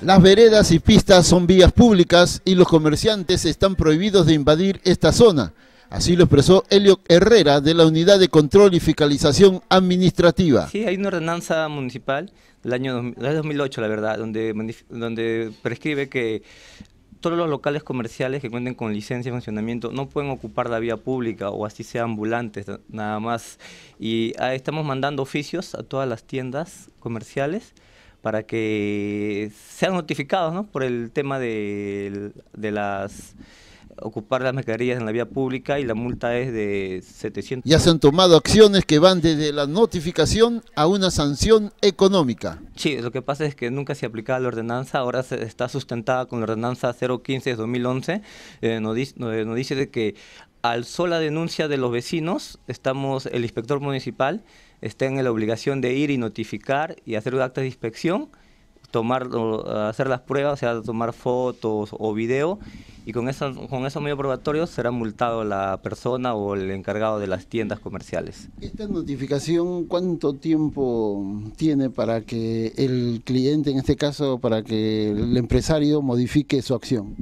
Las veredas y pistas son vías públicas y los comerciantes están prohibidos de invadir esta zona. Así lo expresó Elio Herrera de la Unidad de Control y Fiscalización Administrativa. Sí, hay una ordenanza municipal del año 2008, la verdad, donde, prescribe que todos los locales comerciales que cuenten con licencia de funcionamiento no pueden ocupar la vía pública o así sea ambulantes nada más. Y ah, estamos mandando oficios a todas las tiendas comerciales para que sean notificados por el tema de, de las ocupar las mercaderías en la vía pública y la multa es de 700. Ya se han tomado acciones que van desde la notificación a una sanción económica. Sí, lo que pasa es que nunca se aplicaba la ordenanza, ahora se está sustentada con la ordenanza 015 de 2011. Eh, nos, eh, dice, de que al sola denuncia de los vecinos, estamos, el inspector municipal está en la obligación de ir y notificar y hacer un acta de inspección, tomar, hacer las pruebas, o sea, tomar fotos o video, y con, esa, con esos medios probatorios será multado la persona o el encargado de las tiendas comerciales. ¿Esta notificación cuánto tiempo tiene para que el cliente, en este caso, para que el empresario modifique su acción?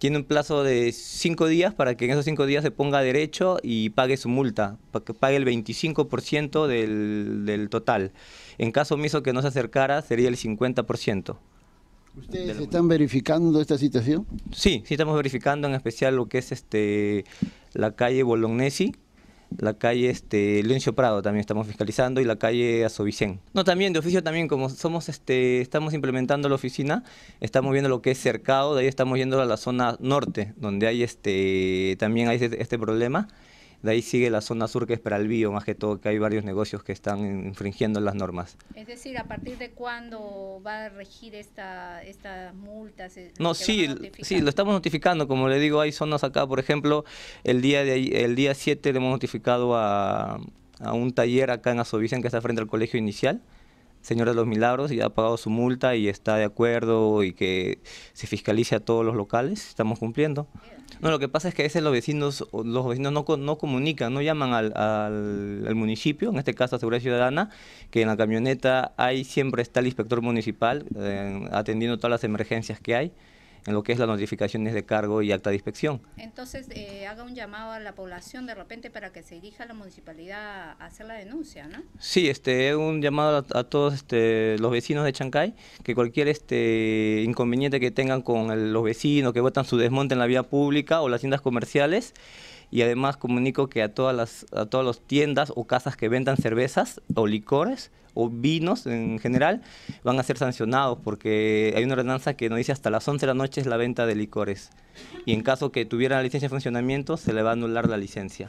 tiene un plazo de cinco días para que en esos cinco días se ponga derecho y pague su multa, para que pague el 25% del, del, total. En caso omiso que no se acercara, sería el 50%. ¿Ustedes están verificando esta situación? Sí, sí estamos verificando en especial lo que es este la calle Bolognesi, la calle este, Prado también estamos fiscalizando y la calle Azovicén. No, también de oficio también, como somos este, estamos implementando la oficina, estamos viendo lo que es cercado, de ahí estamos yendo a la zona norte, donde hay este, también hay este, este problema. De ahí sigue la zona sur que es para el bio, más que todo, que hay varios negocios que están infringiendo las normas. Es decir, ¿a partir de cuándo va a regir esta multa? No, sí, sí, lo estamos notificando. Como le digo, hay zonas acá, por ejemplo, el día, de, el día 7 le hemos notificado a, a un taller acá en Asovicen que está frente al colegio inicial. Señora de los Milagros y ha pagado su multa y está de acuerdo y que se fiscalice a todos los locales, estamos cumpliendo. No, lo que pasa es que a veces los vecinos, los vecinos no, no comunican, no llaman al, municipio, en este caso a Seguridad Ciudadana, que en la camioneta hay siempre está el inspector municipal eh, atendiendo todas las emergencias que hay en lo que es las notificaciones de cargo y acta de inspección. Entonces, eh, haga un llamado a la población de repente para que se dirija a la municipalidad a hacer la denuncia, ¿no? Sí, este, un llamado a, todos este, los vecinos de Chancay, que cualquier este, inconveniente que tengan con los vecinos que votan su desmonte en la vía pública o las tiendas comerciales, y además comunico que a todas las a todas las tiendas o casas que vendan cervezas o licores o vinos en general van a ser sancionados porque hay una ordenanza que nos dice hasta las 11 de la noche es la venta de licores y en caso que tuviera la licencia de funcionamiento se le va a anular la licencia.